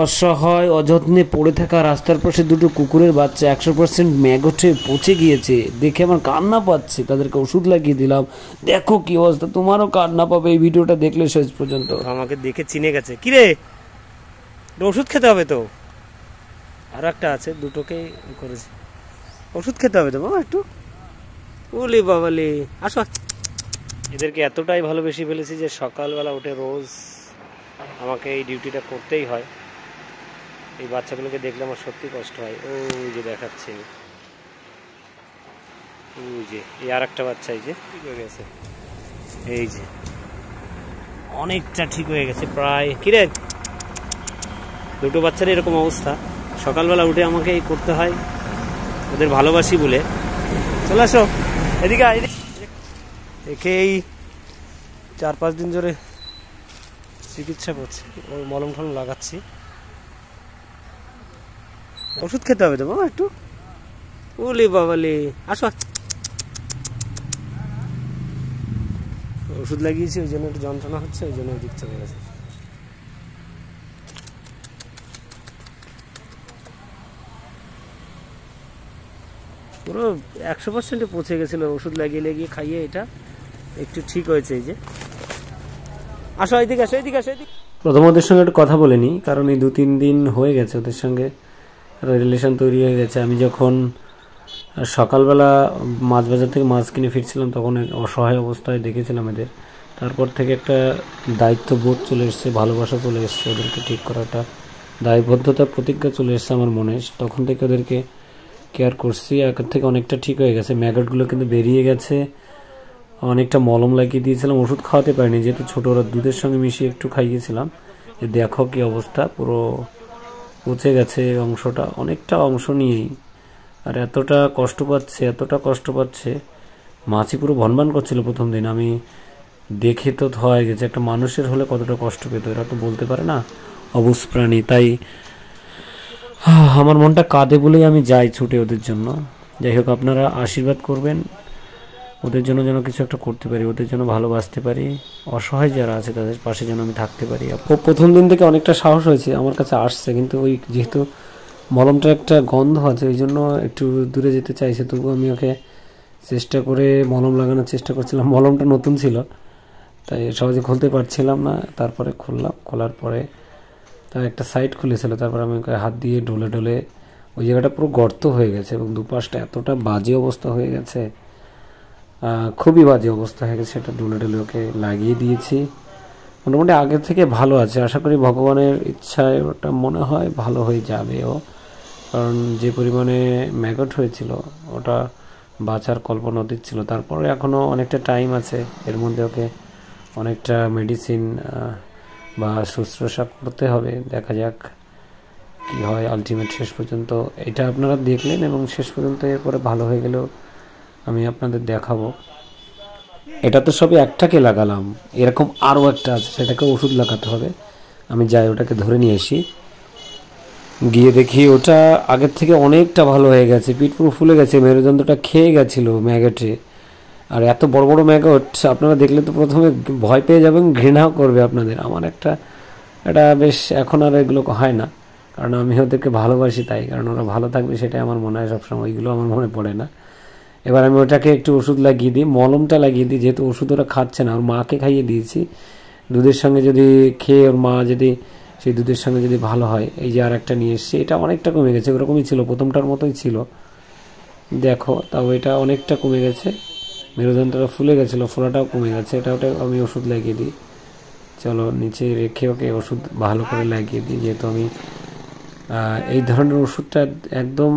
অসহায় অযত্নে পড়ে থাকা রাস্তার পাশে দুটো কুকুরের বাচ্চা একশো পার্সেন্ট ম্যাগটে পচে গিয়েছে দেখে আমার কান্না পাচ্ছে তাদেরকে ওষুধ লাগিয়ে দিলাম দেখো কি অবস্থা তোমারও কান্না পাবে এই ভিডিওটা দেখলে শেষ পর্যন্ত আমাকে দেখে চিনে গেছে কিরে ওষুধ খেতে হবে তো আর একটা আছে দুটোকে করেছি ওষুধ খেতে হবে তো বাবা একটু ওলি বাবালি আসো এদেরকে এতটাই ভালোবেসে ফেলেছি যে সকালবেলা উঠে রোজ আমাকে এই ডিউটিটা করতেই হয় এই বাচ্চাগুলোকে দেখলে আমার সত্যি কষ্ট হয় ওই যে দেখাচ্ছে ওই যে এই আর একটা বাচ্চা এই যে ঠিক হয়ে গেছে এই যে অনেকটা ঠিক হয়ে গেছে প্রায় কিরে দুটো বাচ্চার এরকম অবস্থা সকালবেলা উঠে আমাকে এই করতে হয় ওদের ভালোবাসি বলে চলে আসো এদিকে একে এই চার পাঁচ দিন ধরে চিকিৎসা করছে ওই মলম ঠলম লাগাচ্ছি ওষুধ খেতে হবে তো বাবা একটু ওলি বাবালি আসো ওষুধ লাগিয়েছি ওই জন্য একটু যন্ত্রণা হচ্ছে ওই জন্য ওই দিক চলে গেছে পুরো একশো পার্সেন্টে পৌঁছে গেছিলো ওষুধ লাগিয়ে লাগিয়ে খাইয়ে এটা একটু ঠিক হয়েছে এই যে আসো এদিকে আসো এদিকে আসো এদিকে প্রথম ওদের সঙ্গে একটু কথা বলিনি কারণ এই দু তিন দিন হয়ে গেছে ওদের সঙ্গে রিলেশন তৈরি হয়ে গেছে আমি যখন সকালবেলা মাছ বাজার থেকে মাছ কিনে ফিরছিলাম তখন অসহায় অবস্থায় দেখেছিলাম এদের তারপর থেকে একটা দায়িত্ববোধ চলে এসছে ভালোবাসা চলে এসছে ওদেরকে ঠিক করাটা দায়বদ্ধতা প্রতিজ্ঞা চলে এসছে আমার মনে তখন থেকে ওদেরকে কেয়ার করছি আগের থেকে অনেকটা ঠিক হয়ে গেছে ম্যাগটগুলো কিন্তু বেরিয়ে গেছে অনেকটা মলম লাগিয়ে দিয়েছিলাম ওষুধ খাওয়াতে পারিনি যেহেতু ছোটোরা দুধের সঙ্গে মিশিয়ে একটু খাইয়েছিলাম দেখো কি অবস্থা পুরো পচে গেছে অংশটা অনেকটা অংশ নিয়েই আর এতটা কষ্ট পাচ্ছে এতটা কষ্ট পাচ্ছে মাছি পুরো ভনবান করছিল প্রথম দিন আমি দেখে তো হয়ে গেছে একটা মানুষের হলে কতটা কষ্ট পেত এরা তো বলতে পারে না অবুস প্রাণী তাই আমার মনটা কাঁদে বলেই আমি যাই ছুটে ওদের জন্য যাই হোক আপনারা আশীর্বাদ করবেন ওদের জন্য যেন কিছু একটা করতে পারি ওদের জন্য ভালোবাসতে পারি অসহায় যারা আছে তাদের পাশে যেন আমি থাকতে পারি প্রথম দিন থেকে অনেকটা সাহস হয়েছে আমার কাছে আসছে কিন্তু ওই যেহেতু মলমটার একটা গন্ধ আছে ওই জন্য একটু দূরে যেতে চাইছে তবু আমি ওকে চেষ্টা করে মলম লাগানোর চেষ্টা করছিলাম মলমটা নতুন ছিল তাই সহজে খুলতে পারছিলাম না তারপরে খুললাম খোলার পরে তার একটা সাইড খুলেছিল তারপর আমি ওকে হাত দিয়ে ডোলে ডোলে ওই জায়গাটা পুরো গর্ত হয়ে গেছে এবং দুপাশটা এতটা বাজে অবস্থা হয়ে গেছে খুবই বাজে অবস্থা হয়ে গেছে এটা ডুলে ওকে লাগিয়ে দিয়েছি মোটামুটি আগে থেকে ভালো আছে আশা করি ভগবানের ইচ্ছায় ওটা মনে হয় ভালো হয়ে যাবে ও কারণ যে পরিমাণে ম্যাগট হয়েছিল ওটা বাঁচার কল্পনা দিচ্ছিল তারপরে এখনও অনেকটা টাইম আছে এর মধ্যে ওকে অনেকটা মেডিসিন বা শুশ্রূষা করতে হবে দেখা যাক কি হয় আলটিমেট শেষ পর্যন্ত এটা আপনারা দেখলেন এবং শেষ পর্যন্ত এরপরে ভালো হয়ে গেলেও আমি আপনাদের দেখাবো এটা তো সবে একটাকে লাগালাম এরকম আরও একটা আছে সেটাকে ওষুধ লাগাতে হবে আমি যাই ওটাকে ধরে নিয়ে আসি গিয়ে দেখি ওটা আগের থেকে অনেকটা ভালো হয়ে গেছে পিঠ পুরো ফুলে গেছে মেরুদণ্ডটা খেয়ে গেছিলো ম্যাগেটে আর এত বড় বড় ম্যাগট আপনারা দেখলে তো প্রথমে ভয় পেয়ে যাবেন ঘৃণাও করবে আপনাদের আমার একটা এটা বেশ এখন আর এগুলো হয় না কারণ আমি ওদেরকে ভালোবাসি তাই কারণ ওরা ভালো থাকবে সেটাই আমার মনে হয় সবসময় ওইগুলো আমার মনে পড়ে না এবার আমি ওটাকে একটু ওষুধ লাগিয়ে দিই মলমটা লাগিয়ে দিই যেহেতু ওষুধ ওরা খাচ্ছে না ওর মাকে খাইয়ে দিয়েছি দুধের সঙ্গে যদি খেয়ে ওর মা যদি সেই দুধের সঙ্গে যদি ভালো হয় এই যে আর একটা নিয়ে এসছে এটা অনেকটা কমে গেছে ওরকমই ছিল প্রথমটার মতোই ছিল দেখো তাও এটা অনেকটা কমে গেছে মেরুদণ্ডটা ফুলে গেছিলো ফোলাটাও কমে গেছে এটা ওটা আমি ওষুধ লাগিয়ে দিই চলো নিচে রেখে ওকে ওষুধ ভালো করে লাগিয়ে দিই যেহেতু আমি এই ধরনের ওষুধটা একদম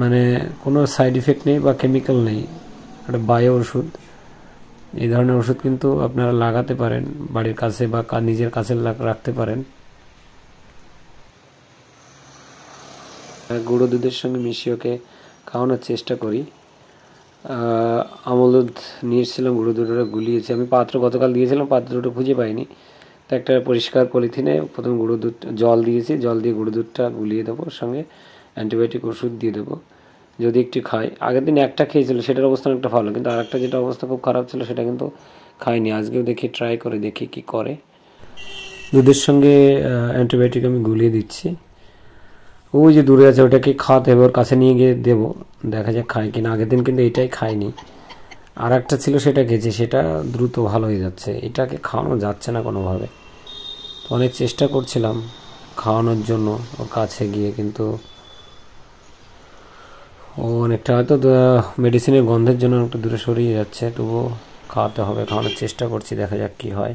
মানে কোনো সাইড ইফেক্ট নেই বা কেমিক্যাল নেই একটা বায়ো ওষুধ এই ধরনের ওষুধ কিন্তু আপনারা লাগাতে পারেন বাড়ির কাছে বা নিজের কাছে রাখতে পারেন গুঁড়ো দুধের সঙ্গে মিশিয়ে ওকে খাওয়ানোর চেষ্টা করি আমল দুধ নিয়ে এসেছিলাম গুঁড়ো দুধটা গুলিয়েছি আমি পাত্র গতকাল দিয়েছিলাম পাত্র দুটো খুঁজে পাইনি তো একটা পরিষ্কার পলিথিনে প্রথমে গুঁড়ো দুধ জল দিয়েছি জল দিয়ে গুঁড়ো দুধটা গুলিয়ে দেবো সঙ্গে অ্যান্টিবায়োটিক ওষুধ দিয়ে দেবো যদি একটি খায় আগের দিন একটা খেয়েছিল সেটার অবস্থা অনেকটা ভালো কিন্তু আরেকটা যেটা অবস্থা খুব খারাপ ছিল সেটা কিন্তু খাইনি আজকেও দেখি ট্রাই করে দেখি কি করে দুধের সঙ্গে অ্যান্টিবায়োটিক আমি গুলিয়ে দিচ্ছি ও যে দূরে আছে ওটাকে খাওয়াতে হবে ওর কাছে নিয়ে গিয়ে দেবো দেখা যাক খায় কিনা আগের দিন কিন্তু এটাই খায়নি আর একটা ছিল সেটা খেয়েছে সেটা দ্রুত ভালো হয়ে যাচ্ছে এটাকে খাওয়ানো যাচ্ছে না কোনোভাবে তো অনেক চেষ্টা করছিলাম খাওয়ানোর জন্য ওর কাছে গিয়ে কিন্তু ও অনেকটা হয়তো মেডিসিনের গন্ধের জন্য অনেকটা দূরে সরিয়ে যাচ্ছে তবুও খাওয়াতে হবে খাওয়ানোর চেষ্টা করছি দেখা যাক কী হয়